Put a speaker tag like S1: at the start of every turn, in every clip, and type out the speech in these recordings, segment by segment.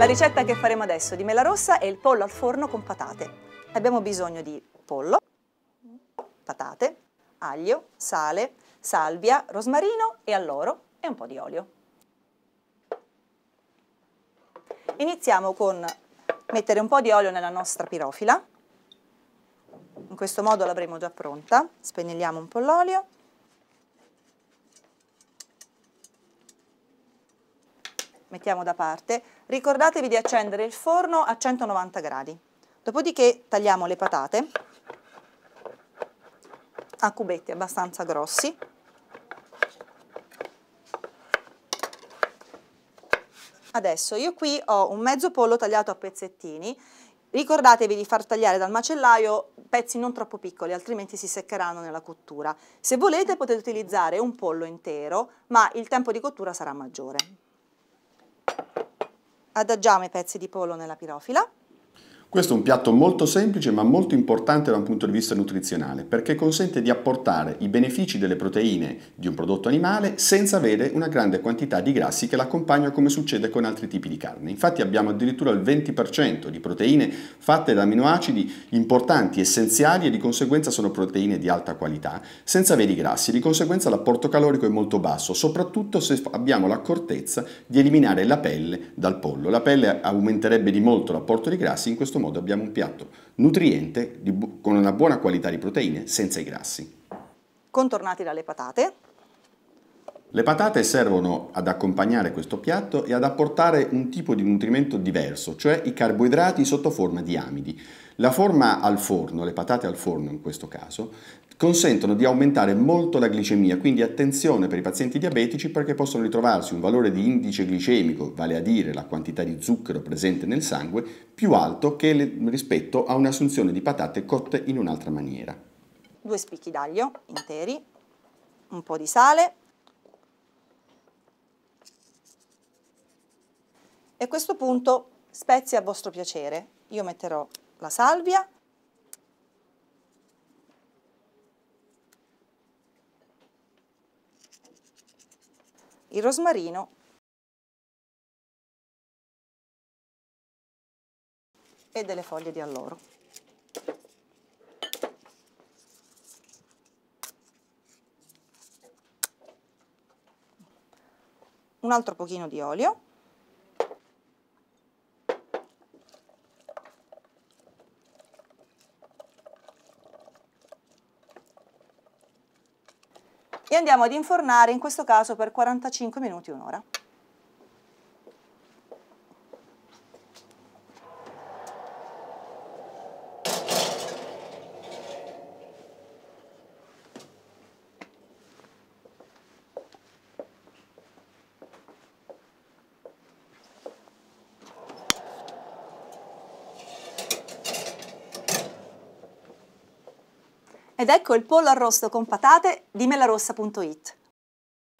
S1: La ricetta che faremo adesso di mela rossa è il pollo al forno con patate. Abbiamo bisogno di pollo, patate, aglio, sale, salvia, rosmarino e alloro e un po' di olio. Iniziamo con mettere un po' di olio nella nostra pirofila. In questo modo l'avremo già pronta. Spennelliamo un po' l'olio mettiamo da parte, ricordatevi di accendere il forno a 190 gradi. Dopodiché tagliamo le patate a cubetti abbastanza grossi. Adesso io qui ho un mezzo pollo tagliato a pezzettini, ricordatevi di far tagliare dal macellaio pezzi non troppo piccoli, altrimenti si seccheranno nella cottura. Se volete potete utilizzare un pollo intero, ma il tempo di cottura sarà maggiore. Adagiamo i pezzi di pollo nella pirofila
S2: questo è un piatto molto semplice ma molto importante da un punto di vista nutrizionale perché consente di apportare i benefici delle proteine di un prodotto animale senza avere una grande quantità di grassi che l'accompagna come succede con altri tipi di carne. Infatti abbiamo addirittura il 20% di proteine fatte da aminoacidi importanti, essenziali e di conseguenza sono proteine di alta qualità senza avere i grassi. Di conseguenza l'apporto calorico è molto basso, soprattutto se abbiamo l'accortezza di eliminare la pelle dal pollo. La pelle aumenterebbe di molto l'apporto di grassi in questo modo abbiamo un piatto nutriente di, con una buona qualità di proteine senza i grassi.
S1: Contornati dalle patate,
S2: le patate servono ad accompagnare questo piatto e ad apportare un tipo di nutrimento diverso, cioè i carboidrati sotto forma di amidi. La forma al forno, le patate al forno in questo caso, consentono di aumentare molto la glicemia, quindi attenzione per i pazienti diabetici perché possono ritrovarsi un valore di indice glicemico, vale a dire la quantità di zucchero presente nel sangue, più alto che rispetto a un'assunzione di patate cotte in un'altra maniera.
S1: Due spicchi d'aglio interi, un po' di sale E a questo punto spezie a vostro piacere. Io metterò la salvia, il rosmarino e delle foglie di alloro. Un altro pochino di olio e andiamo ad infornare in questo caso per 45 minuti un'ora. Ed ecco il pollo arrosto con patate di melarossa.it.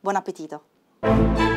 S1: Buon appetito!